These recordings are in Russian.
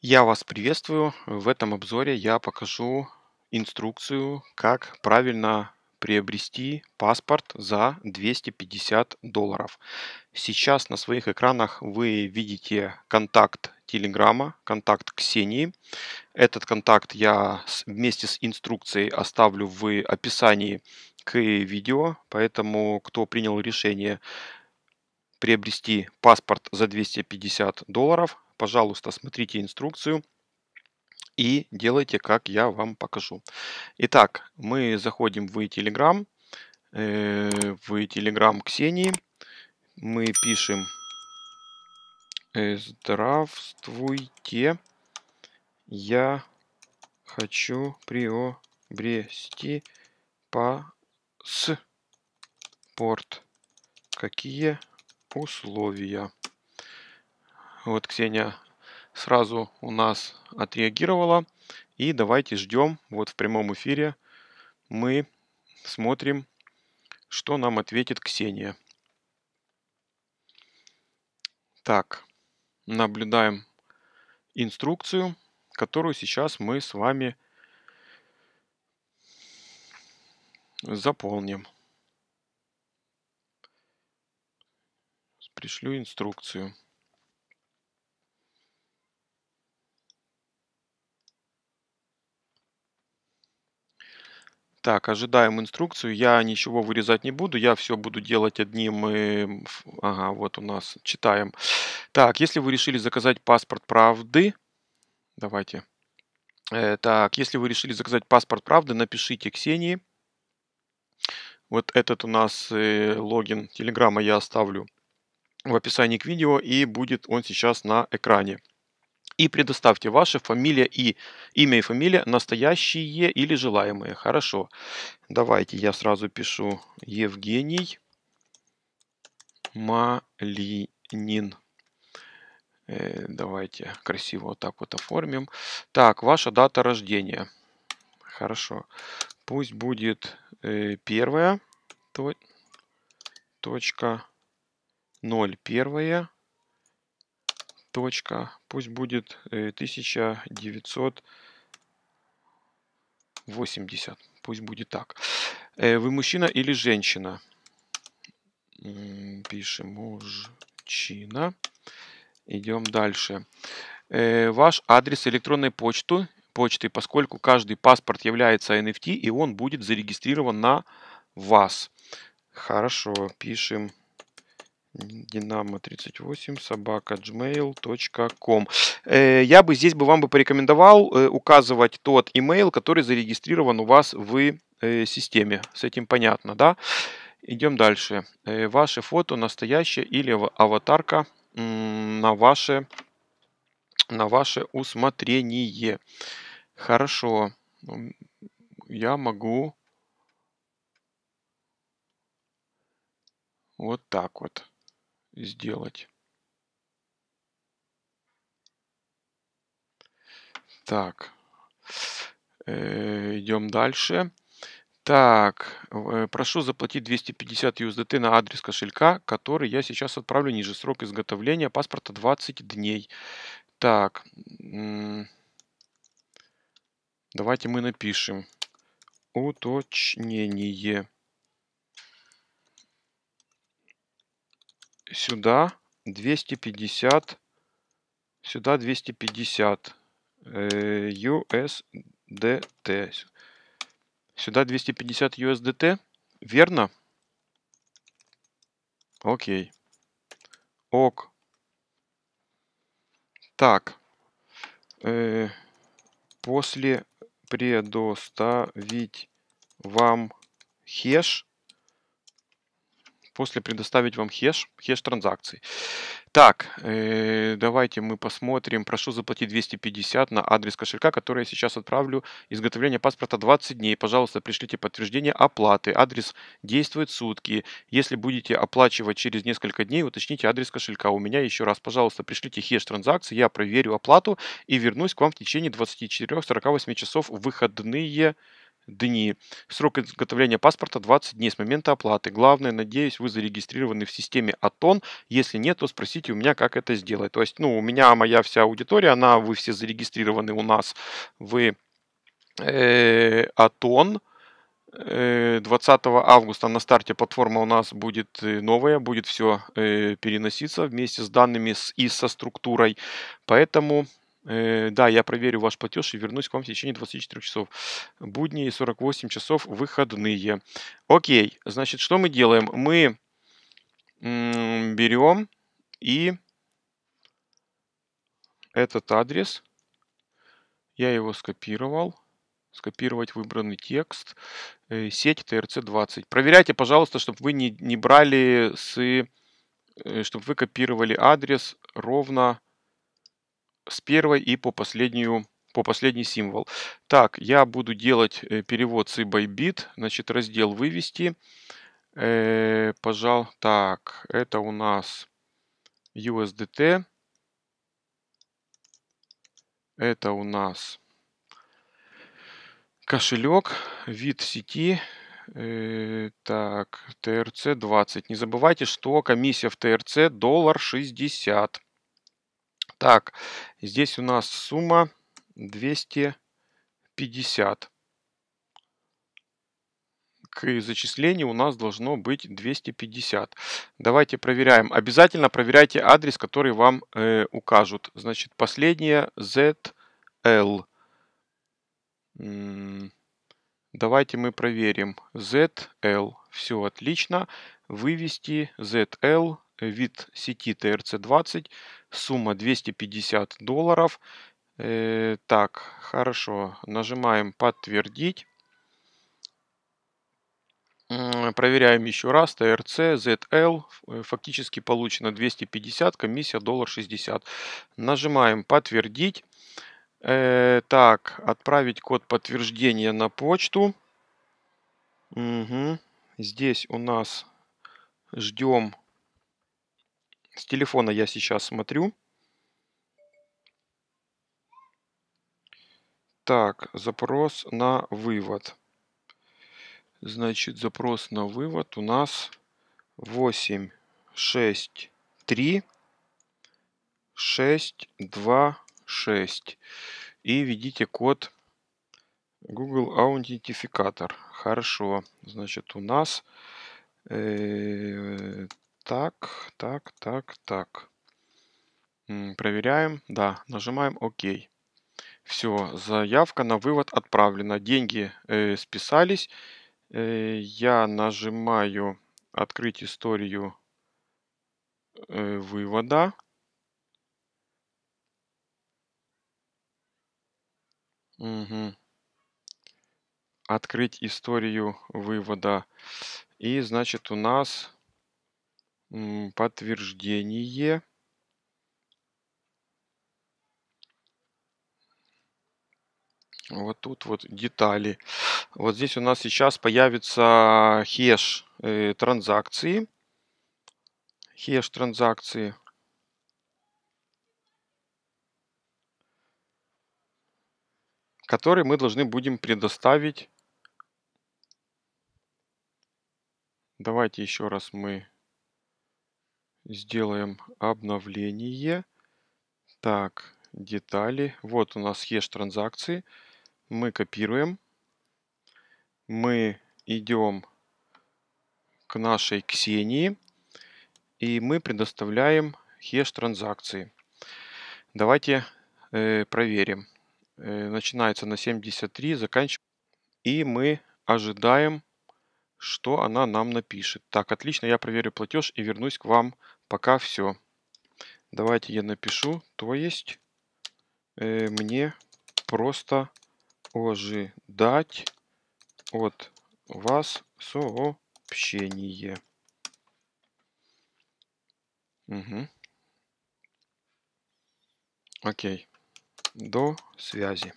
Я вас приветствую. В этом обзоре я покажу инструкцию, как правильно приобрести паспорт за 250 долларов. Сейчас на своих экранах вы видите контакт Телеграма, контакт Ксении. Этот контакт я вместе с инструкцией оставлю в описании к видео, поэтому кто принял решение приобрести паспорт за 250 долларов, пожалуйста, смотрите инструкцию и делайте, как я вам покажу. Итак, мы заходим в Telegram, э, в Telegram Ксении. Мы пишем э, «Здравствуйте, я хочу приобрести паспорт. Какие условия?» Вот Ксения сразу у нас отреагировала. И давайте ждем. Вот в прямом эфире мы смотрим, что нам ответит Ксения. Так, наблюдаем инструкцию, которую сейчас мы с вами заполним. Пришлю инструкцию. Так, ожидаем инструкцию. Я ничего вырезать не буду, я все буду делать одним... э, Ага, вот у нас, читаем. Так, если вы решили заказать паспорт правды, давайте. Э, Так, если вы решили заказать паспорт правды, напишите Ксении. Вот этот у нас э, логин Телеграма я оставлю в описании к видео, и будет он сейчас на экране и предоставьте ваше фамилия и имя и фамилия настоящие или желаемые. Хорошо. Давайте я сразу пишу Евгений Малинин. Э, давайте красиво вот так вот оформим. Так, ваша дата рождения. Хорошо. Пусть будет э, первая точка 0, первая точка, пусть будет 1980, э, пусть будет так. Э, вы мужчина или женщина? Пишем мужчина. Идем дальше. Э, ваш адрес электронной почты, почты, поскольку каждый паспорт является NFT, и он будет зарегистрирован на вас. Хорошо, пишем Динамо38 собака gmail.com. Э, я бы здесь бы вам бы порекомендовал э, указывать тот имейл, который зарегистрирован у вас в э, системе. С этим понятно, да? Идем дальше. Ваше фото настоящее или аватарка на ваше, на ваше усмотрение. Хорошо. Я могу Вот так вот сделать. Так, э, идем дальше. Так, э, прошу заплатить 250 USDT на адрес кошелька, который я сейчас отправлю ниже срок изготовления паспорта 20 дней. Так, давайте мы напишем уточнение. сюда 250, сюда 250 USDT. Э, сюда 250 USDT, верно? Окей. Ок. Так. Э, после предоставить вам хеш после предоставить вам хеш, хеш транзакций. Так, э, давайте мы посмотрим. Прошу заплатить 250 на адрес кошелька, который я сейчас отправлю. Изготовление паспорта 20 дней. Пожалуйста, пришлите подтверждение оплаты. Адрес действует сутки. Если будете оплачивать через несколько дней, уточните адрес кошелька. У меня еще раз, пожалуйста, пришлите хеш транзакции. Я проверю оплату и вернусь к вам в течение 24-48 часов выходные дни. Срок изготовления паспорта 20 дней с момента оплаты. Главное, надеюсь, вы зарегистрированы в системе АТОН. Если нет, то спросите у меня, как это сделать. То есть, ну, у меня моя вся аудитория, она, вы все зарегистрированы у нас. Вы э, АТОН. 20 э, августа на старте платформа у нас будет э, новая, будет все э, переноситься вместе с данными и со структурой. Поэтому Э, да, я проверю ваш платеж и вернусь к вам в течение 24 часов. Будни и 48 часов выходные. Окей, значит, что мы делаем? Мы берем и этот адрес. Я его скопировал. Скопировать выбранный текст. Э, сеть TRC20. Проверяйте, пожалуйста, чтобы вы не, не брали с... Э, чтобы вы копировали адрес ровно с первой и по последнюю по последний символ. Так, я буду делать э, перевод с eBayBit, значит, раздел вывести. Э, пожал, так, это у нас USDT. Это у нас кошелек, вид сети, э, так, TRC 20. Не забывайте, что комиссия в TRC доллар 60. Так, здесь у нас сумма 250. К зачислению у нас должно быть 250. Давайте проверяем. Обязательно проверяйте адрес, который вам э, укажут. Значит, последнее ZL. Давайте мы проверим. ZL. Все отлично. Вывести ZL від сіті TRC20, сумма 250 долларов. Э, так, хорошо, нажимаем подтвердить. Проверяем еще раз. ТРЦ, ЗЛ Фактически получено 250, комиссия доллар 60. Нажимаем подтвердить. Э, так, отправить код подтверждения на почту. Угу. Здесь у нас ждем с телефона я сейчас смотрю. Так, запрос на вывод. Значит, запрос на вывод у нас 8, 6, 3, 6, 2, 6. И введите код Google Аутентификатор. Хорошо. Значит, у нас э, так, так, так, так. Проверяем. Да, нажимаем ОК. Все, заявка на вывод отправлена. Деньги э, списались. Э, я нажимаю открыть историю э, вывода. Угу. Открыть историю вывода. И значит у нас подтверждение. Вот тут вот детали. Вот здесь у нас сейчас появится хеш э, транзакции. Хеш транзакции. Который мы должны будем предоставить. Давайте еще раз мы сделаем обновление. Так, детали. Вот у нас есть транзакции. Мы копируем. Мы идем к нашей Ксении. И мы предоставляем хеш транзакции. Давайте э, проверим. Э, начинается на 73, заканчивается. И мы ожидаем, что она нам напишет. Так, отлично, я проверю платеж и вернусь к вам пока все. Давайте я напишу, то есть э, мне просто ожидать от вас сообщение. Угу. Окей. До связи.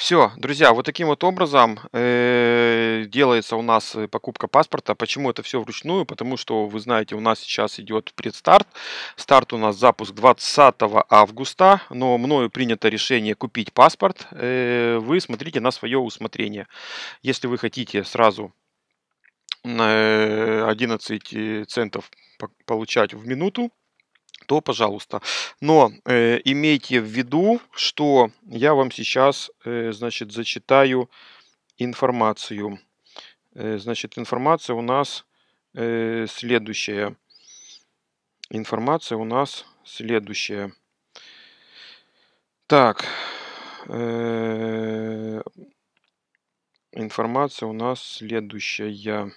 Все, друзья, вот таким вот образом э, делается у нас э, покупка паспорта. Почему это все вручную? Потому что, вы знаете, у нас сейчас идет предстарт. Старт у нас запуск 20 августа, но мною принято решение купить паспорт. Э, вы смотрите на свое усмотрение. Если вы хотите сразу 11 э, э, центов получать в минуту, то, пожалуйста. Но э, имейте в виду, что я вам сейчас, э, значит, зачитаю информацию. Э, значит, информация у нас э, следующая. Информация у нас следующая. Так. Э, информация у нас следующая.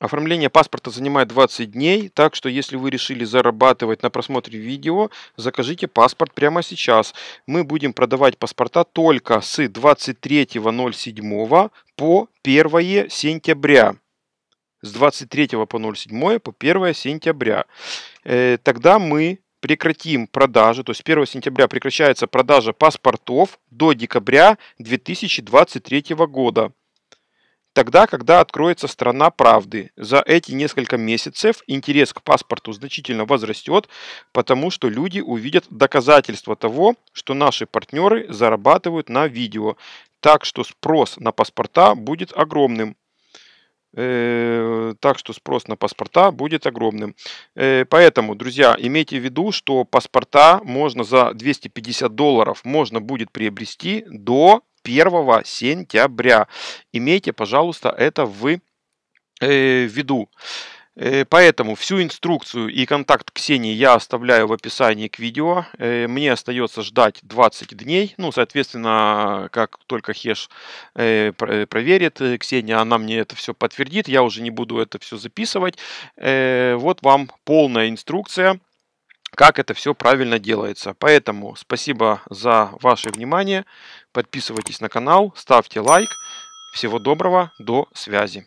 Оформление паспорта занимает 20 дней, так что если вы решили зарабатывать на просмотре видео, закажите паспорт прямо сейчас. Мы будем продавать паспорта только с 23.07 по 1 сентября. С 23 по 07 по 1 сентября. Э, тогда мы прекратим продажи, то есть 1 сентября прекращается продажа паспортов до декабря 2023 года тогда, когда откроется страна правды. За эти несколько месяцев интерес к паспорту значительно возрастет, потому что люди увидят доказательства того, что наши партнеры зарабатывают на видео. Так что спрос на паспорта будет огромным. Э, так что спрос на паспорта будет огромным. Э, поэтому, друзья, имейте в виду, что паспорта можно за 250 долларов можно будет приобрести до 1 сентября. Имейте, пожалуйста, это в э, виду. Э, поэтому всю инструкцию и контакт Ксении я оставляю в описании к видео. Э, мне остается ждать 20 дней. Ну, соответственно, как только Хеш э, проверит, Ксения, она мне это все подтвердит. Я уже не буду это все записывать. Вот вам полная инструкция как это все правильно делается. Поэтому спасибо за ваше внимание. Подписывайтесь на канал, ставьте лайк. Всего доброго, до связи.